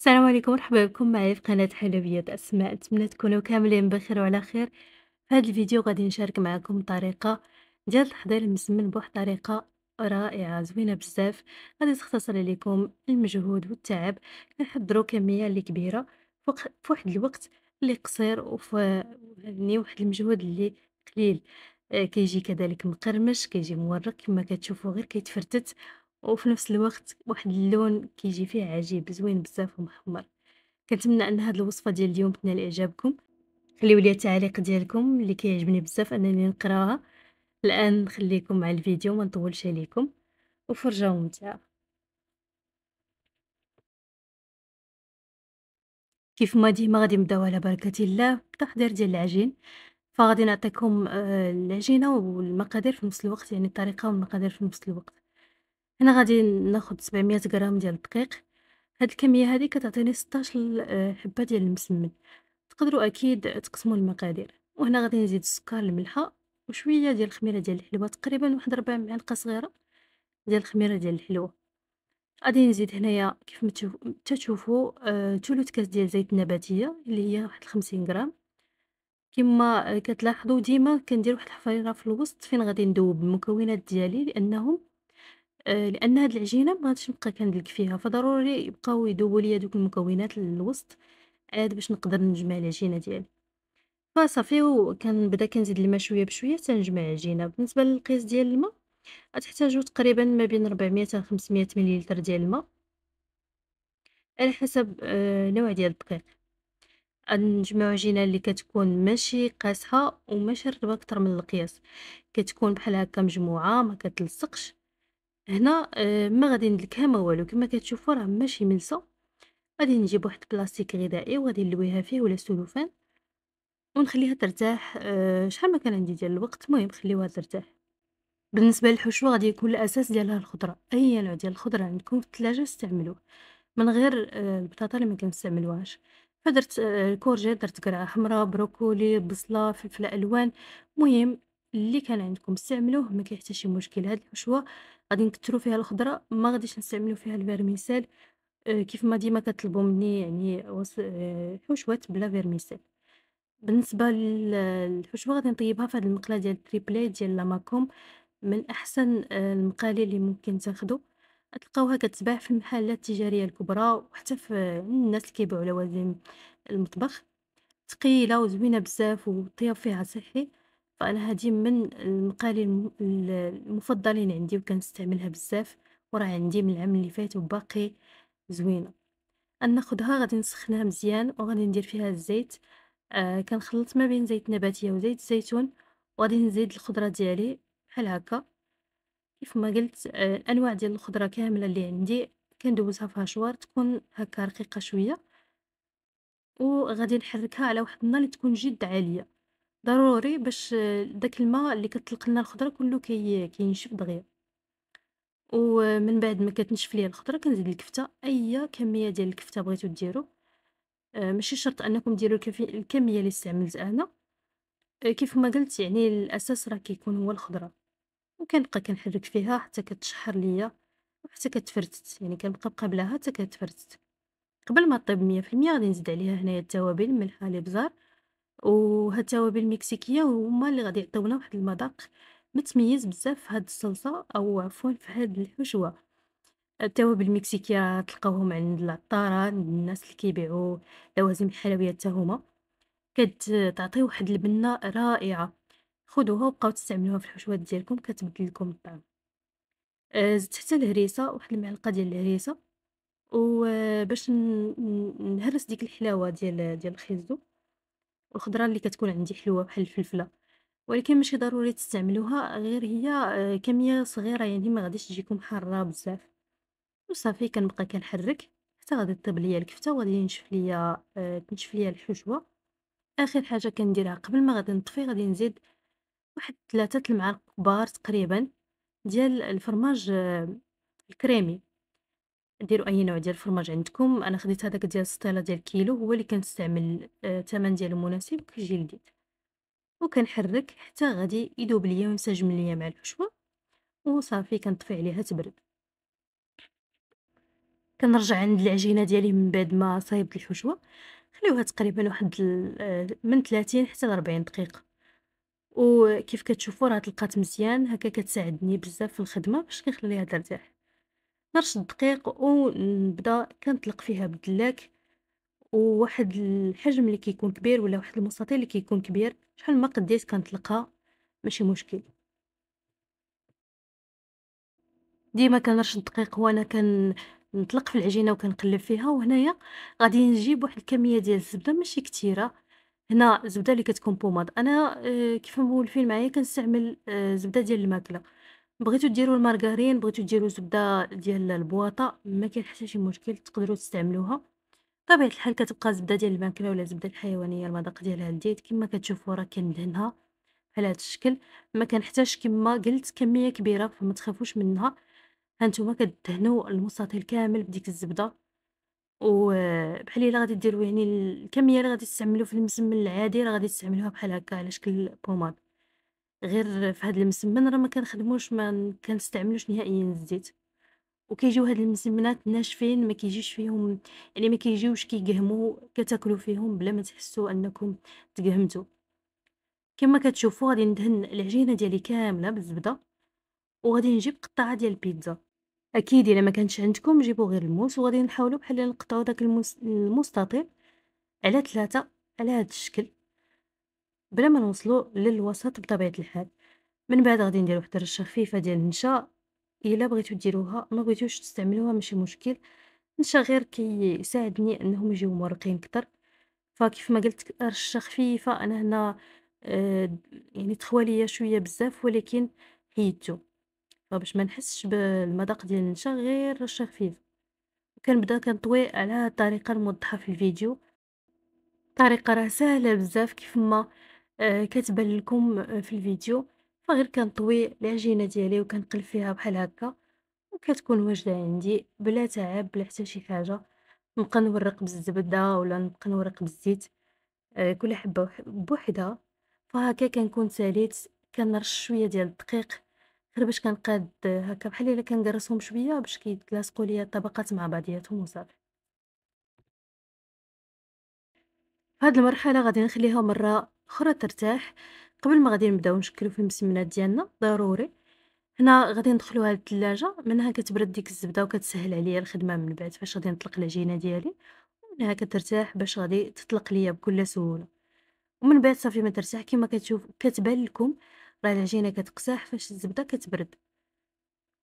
السلام عليكم مرحبا بكم معايا في قناة حلويات أسماء نتمنى تكونوا كاملين بخير وعلى خير في هذا الفيديو غادي نشارك معكم طريقة ديال تحضير المسمن بواحد الطريقة رائعة زوينة بزاف غادي تختصر لكم المجهود والتعب كنحضروا كمية اللي كبيرة في واحد الوقت اللي قصير وفي يعني واحد المجهود اللي قليل آه، كيجي كذلك مقرمش كيجي مورق كما كتشوفوا غير كيتفرتت وفي نفس الوقت واحد اللون كيجي فيه عجيب زوين بزاف ومحمر كنتمنى ان هاد الوصفه ديال اليوم تنال اعجابكم خليو لي التعليق ديالكم اللي كيعجبني بزاف انني نقراها الان نخليكم مع الفيديو ما نطولش عليكم وفرجه ممتعه كيف ما ديما غادي نبداو على بركه الله بالتحضير ديال العجين فغادي نعطيكم آه، العجينه والمقادير في نفس الوقت يعني الطريقه والمقادير في نفس الوقت هنا غادي ناخد 700 غرام ديال الدقيق، هاد الكمية هادي كتعطيني 16 آه، حبة ديال المسمن، تقدرو أكيد تقسمو المقادير، وهنا غادي نزيد السكر الملحة وشوية ديال الخميرة ديال الحلوة تقريبا واحد ربع معلقة صغيرة ديال الخميرة ديال الحلوة، غادي نزيد هنايا كيف ما تشوفوا آه، ثلث كاس ديال الزيت النباتية اللي هي واحد 50 غرام، كيما آه، كتلاحظو ديما كندير واحد الحفيرة في الوسط فين غادي ندوب المكونات ديالي لأنهم آه، لأن هاد العجينة ما غاديش نبقى كندلك فيها، فضروري يبقاو يدوبوا ليا دوك المكونات للوسط عاد باش نقدر نجمع العجينة ديالي، فصافي وكنبدا كنزيد الماء شوية بشوية حتى نجمع العجينة، بالنسبة للقياس ديال الماء غتحتاجو تقريبًا ما بين 400 حتي ل500 مليلتر ديال الماء. على حسب آه، نوع ديال الدقيق، غنجمعو عجينة اللي كتكون ماشي قاسحة وماشي رطبة كتر من القياس كتكون بحال هكا مجموعة ما كتلصقش. هنا آه، ما غادي ندلكها ما والو كما كتشوفوا راه ماشي ملسه غادي نجيب واحد بلاستيك غذائي وغادي نلويها فيه ولا سلوفان ونخليها ترتاح آه شحال ما كان عندي ديال الوقت المهم خليوها ترتاح بالنسبه للحشوه غادي يكون الاساس ديالها الخضره اي نوع ديال الخضره عندكم في الثلاجه استعملوه من غير آه البطاطا اللي ما كنستعملوهاش فدرت الكورجيت آه، درت قرعه حمراء بروكولي بصله فلفل الوان مهم اللي كان عندكم استعملوه ما كاين حتى شي مشكل هاد الحشوه غادي نكثروا فيها الخضره ما غاديش نستعملوا فيها الفيرميسيل آه، كيف ما ديما كطلبوا مني يعني آه، حشوات بلا فيرميسيل بالنسبه للحشوه غادي نطيبها في هاد المقله ديال التريبلي ديال لاماكوم من احسن آه، المقالي اللي ممكن تاخذوا تلقاوها كتباع في المحلات التجاريه الكبرى وحتى في الناس اللي كيبيعوا لوازم المطبخ ثقيله وزوينه بزاف وطياب فيها صحي فانا هذه من المقالي المفضلين عندي وكنستعملها بزاف وراه عندي من العام اللي فات وباقي زوينه ناخذها غادي نسخنها مزيان وغادي ندير فيها الزيت آه كنخلط ما بين زيت نباتيه وزيت الزيتون وغادي نزيد الخضره ديالي بحال هكا كيف ما قلت آه الانواع ديال الخضره كامله اللي عندي كندوزها فيها تكون هكا رقيقه شويه وغادي نحركها على واحد النار اللي تكون جد عاليه ضروري باش داك الماء اللي كتطلق لنا الخضره كله كي كينشف دغيا ومن بعد ما كتنشف ليا الخضره كنزيد الكفته اي كميه ديال الكفته بغيتو ديرو آه، ماشي شرط انكم ديروا الكميه اللي استعملت انا آه، كيف ما قلت يعني الاساس راه كيكون هو الخضره وكنبقى كنحرك فيها حتى كتشحر ليا وحتى كتفرتت يعني كنبقى قبلها حتى كتفرتت قبل ما طيب 100% غادي نزيد عليها هنايا التوابل ملح الابزار وهاد التوابل المكسيكيه هما اللي غادي يعطيونا واحد المذاق متميز بزاف في هاد الصلصه او عفوا في هاد الحشوه التوابل المكسيكيه تلقاوهم عند العطاره الناس اللي كيبيعوا لوازم الحلويات حتى هما كتعطي واحد البنه رائعه خذوها وبقاو تستعملوها في الحشوات ديالكم كتبدل لكم الطعم آه، زدت حتى الهريسه واحد المعلقه ديال الهريسه وباش آه، نهرس ديك الحلاوه ديال ديال الخيزو الخضره اللي كتكون عندي حلوه بحال الفلفله ولكن ماشي ضروري تستعملوها غير هي آه، كميه صغيره يعني ما غاديش تجيكم حاره بزاف وصافي كنبقى كنحرك حتى غادي تطيب ليا الكفته وغادي ينشف ليا آه، تنشف ليا الحشوه اخر حاجه كنديرها قبل ما غادي نطفي غادي نزيد واحد ثلاثة المعالق كبار تقريبا ديال الفرماج آه، الكريمي ديروا اي نوع ديال الفرماج عندكم انا خديت هذاك ديال سطيله ديال كيلو هو اللي كنستعمل الثمن آه، ديالو مناسب كيجي لذيذ وكنحرك حتى غادي يذوب ليا وينسجم ليا مع الحشوه وصافي كنطفي عليها تبرد كنرجع عند العجينه ديالي من بعد ما صايبت الحشوه خليوها تقريبا واحد آه، من 30 حتى 40 دقيقه وكيف كتشوفوا راه طلقات مزيان هكا كتساعدني بزاف في الخدمه باش كنخليها ترتاح نرش الدقيق ونبدا كنطلق فيها بالدلاك وواحد الحجم اللي كيكون كبير ولا واحد المستطيل اللي كيكون كبير شحال ما قديت كنطلقها ماشي مشكل ديما كنرش الدقيق وانا كنطلق في العجينه وكنقلب فيها وهنايا غادي نجيب واحد الكميه ديال الزبده ماشي كثيره هنا الزبده اللي كتكون بوماد انا آه، كيف مولفين معايا كنستعمل آه، زبده ديال الماكله بغيتو ديروا المارغرين بغيتو ديروا زبده ديال البواطه ما كاين حتى شي مشكل تقدروا تستعملوها طبيعه الحال كتبقى زبده ديال الماكله ولا زبده الحيوانيه المذاق ديالها لذيذ كما كتشوفوا راه كندهنها على هذا الشكل ما كنحتاجش كما قلت كميه كبيره فما تخافوش منها هانتوما كدهنوا المستطيل كامل بديك الزبده وبحال الا غادي ديروا يعني الكميه اللي غادي تستعملوا في المسمن العادي راه غادي تستعملوها بحال هكا على شكل بوماد غير في هاد المسمن راه ما كنخدموش ما كنستعملوش نهائيا الزيت وكيجيو هاد المسمنات ناشفين ما كيجيش فيهم يعني ما كيجيوش كيقهموا كتاكلوا فيهم بلا ما تحسوا انكم تقهمتوا كما كتشوفوا غادي ندهن العجينه ديالي كامله بالزبده وغادي نجيب قطعه ديال البيتزا اكيد الا ما كانش عندكم جيبوا غير الموس وغادي نحاولوا بحال نقطعوا داك الموس المستطيل على ثلاثة على هذا الشكل بلا ما نوصلو للوسط بطبيعه الحال من بعد غادي نديرو واحد الرشه خفيفه ديال النشا الا بغيتو ديروها ما بغيتوش تستعملوها ماشي مشكل النشا غير كيساعدني كي انهم يجيو مورقين كتر فكيف ما قلت رشه خفيفه انا هنا آه يعني تخوى شويه بزاف ولكن حيدتو فباش ما نحسش بالمذاق ديال النشا غير رشه خفيفه وكنبدا كنطوي على الطريقه الموضحه في الفيديو طريقه راه سهله بزاف كيف ما آه، كتبان لكم آه، في الفيديو فغير كنطوي العجينه ديالي وكنقلب فيها بحال هكا وكتكون واجده عندي بلا تعب بلا حتى شي حاجه نبقى نورق بالزبده ولا نبقى نورق بالزيت آه، كل حبه بوحدها فهكا كنكون ساليت كنرش شويه ديال الدقيق غير باش كنقاد هكا بحال الا كنقرصهم شويه باش كيتلاصقوا ليا الطبقات مع بعضياتهم وصافي هاد المرحلة غادي نخليها مرة أخرى ترتاح قبل ما غادي نبداو نشكلو في المسمنات ديالنا ضروري هنا غادي ندخلوها للثلاجة منها كتبرد ديك الزبدة وكتسهل عليا الخدمة من بعد فاش غادي نطلق العجينة ديالي ومنها كترتاح باش غادي تطلق ليا بكل سهولة ومن بعد صافي ما ترتاح كما كتشوف كتبان لكم راه العجينة كتقساح فاش الزبدة كتبرد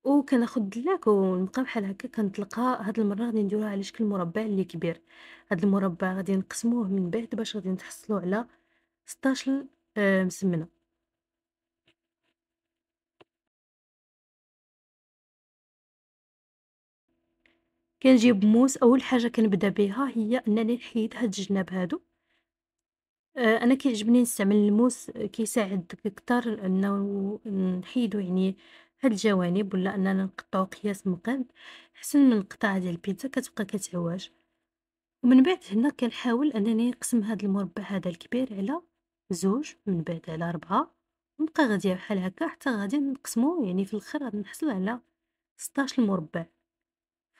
وكناخذ دلاك ونبقى بحال هكا كنطلقها هاد المره غادي نديروها على شكل مربع اللي كبير هاد المربع غادي نقسموه من بعد باش غادي نتحصلوا على 16 آه، مسمنه كنجيب موس اول حاجه كنبدا بها هي انني نحيد هاد الجناب هادو آه، انا كيعجبني نستعمل الموس كيساعد اكثر انه نحيدو يعني هاد الجوانب ولا اننا نقطعو قياس مقاد حسن من القطعه ديال البيتزا كتبقى كتعواج ومن بعد هنا كنحاول انني نقسم هاد المربع هذا الكبير على زوج من بعد على ربعة نبقى غاديه بحال هكا حتى غادي نقسمو يعني في الاخر غادي نحصل على 16 مربع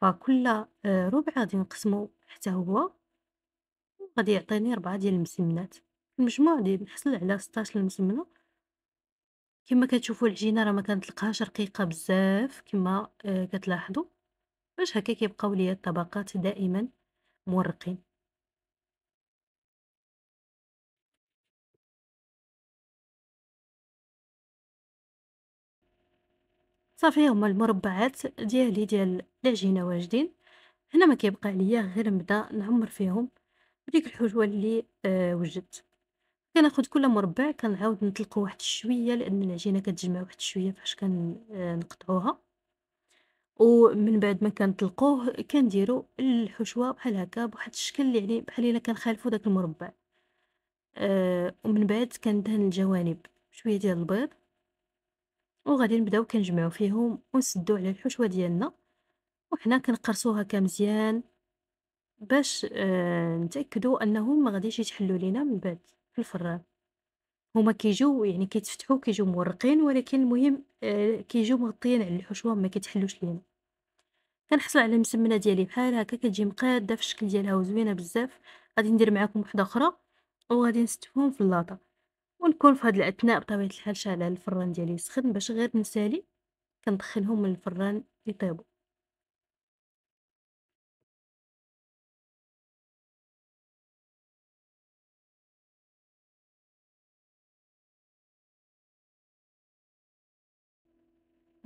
فكل آه، ربع غادي نقسمو حتى هو غادي يعطيني ربعة ديال المسمنات المجموع غادي نحصل على 16 المسمنه كما كتشوفوا العجينه راه ما كنطلقهاش رقيقه بزاف كما آه، كتلاحظوا باش هكا كيبقاو ليا الطبقات دائما مورقين صافي هما المربعات ديالي ديال العجينه واجدين هنا ما كيبقى عليا غير نبدا نعمر فيهم بديك الحجوه اللي آه وجدت كناخذ كل مربع كنعاود نطلقو واحد الشوية لأن العجينة كتجمع واحد الشوية فاش كنقطعوها ومن بعد ما كنطلقوه كنديرو الحشوة بحال هكا بواحد الشكل يعني بحال الا كنخالفو داك المربع آه، ومن بعد كندهن الجوانب بشوية ديال البيض وغادي نبداو كنجمعو فيهم ونسدو على الحشوة ديالنا وحنا كنقرصوها هكا مزيان باش آه، نتاكدو انهم ما غاديش يتحلو لينا من بعد في الفران هما كيجو يعني كيتفتحوا كيجو مورقين ولكن المهم آه، كيجو مغطيين على الحشوه ما كيتحلوش لينا كنحصل على المسمنه ديالي بحال هكا كتجي مقاده في الشكل ديالها وزوينه بزاف غادي ندير معاكم وحده اخرى وغادي نستفهم في اللاطه ونكون في هاد الاثناء بطبيعه الحال شاعله الفران ديالي سخن باش غير نسالي كندخلهم للفران يطيبوا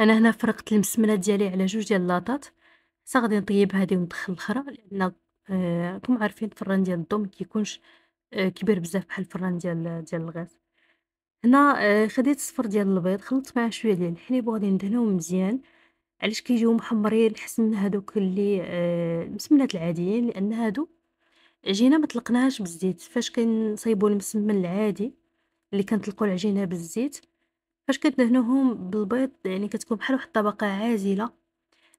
انا هنا فرقت المسمنه ديالي على جوج ديال اللاطات صا غادي نطيب هذه وندخل الاخرى لان آه عارفين الفران ديال الضو ما كيكونش آه كبير بزاف بحال الفران ديال ديال الغاز هنا آه خديت صفر ديال البيض خلطت معاه شويه ديال الحليب وغادي ندهنهم مزيان علاش كيجيو محمرين حسن من هذوك اللي آه، المسمنات العاديين لان هادو عجينه ما طلقناهاش بالزيت فاش كنصايبوا المسمن العادي اللي كنطلقوا العجينه بالزيت فاش كتدهنوهم بالبيض يعني كتكون بحال واحد الطبقه عازله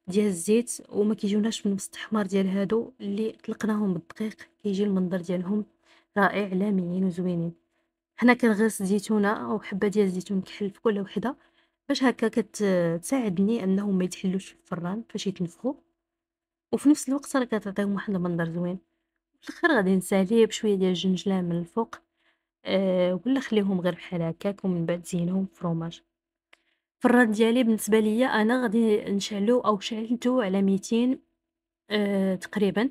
ديال الزيت وما كيجيوناش من المسط ديال هادو اللي طلقناهم بالدقيق كيجي المنظر ديالهم رائع لامعين وزوينين هنا كنغرس زيتونه او حبه ديال الزيتون كحل في كل وحده باش هكا كتساعدني انهم ما يتحلوش في الفران فاش يتنفخوا وفي نفس الوقت راه كتعطيهم واحد المنظر زوين في الاخر غادي نساليه بشويه ديال الجنجله من الفوق آه، ولا خليهم غير بحال هكاك ومن بعد زينهم فروماج في الراد ديالي بالنسبة ليا أنا غادي نشعلو أو شعلتو على ميتين آه، تقريبًا،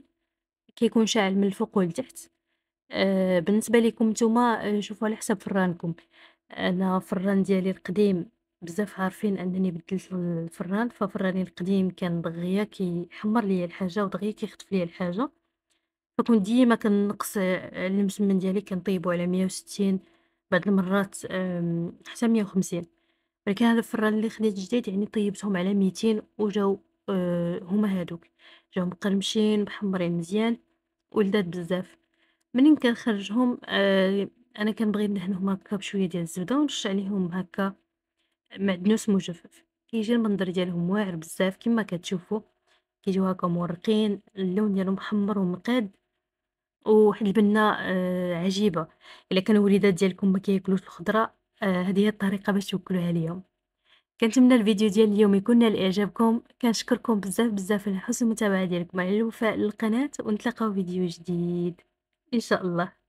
كيكون شاعل من الفوق ولتحت، آه، بالنسبة ليكم نتوما شوفو على حساب فرانكم، أنا الفران ديالي القديم بزاف عارفين أنني بدلت الفران، ففراني القديم كان دغيا كيحمر ليا الحاجة ودغيا كيخطف ليا الحاجة. كنكون ديما كنقص المسمن ديالي كنطيبو على مية وستين بعض المرات حتى مية وخمسين، ولكن هاد الفران اللي خديت جديد يعني طيبتهم على ميتين وجاو آه، هما هادوك جاو مقرمشين محمرين مزيان ولداد بزاف، منين كنخرجهم آه، انا كنبغي ندهنهم هكا بشوية ديال الزبدة ونرش عليهم هكا معدنوس مجفف كيجي المنظر ديالهم واعر بزاف كما كتشوفو كيجيو هكا مورقين اللون ديالهم محمر ومقاد. وواحد البنة آه، آآ عجيبة، إلا كان الوليدات ديالكم ما كياكلوش الخضرة آآ آه، هذه هي الطريقة باش توكلوها ليهم، كنتمنى الفيديو ديال اليوم يكون نال إعجابكم، كنشكركم بزاف بزاف على حسن المتابعة ديالكم، على الوفاء للقناة ونتلاقاو فيديو جديد إن شاء الله.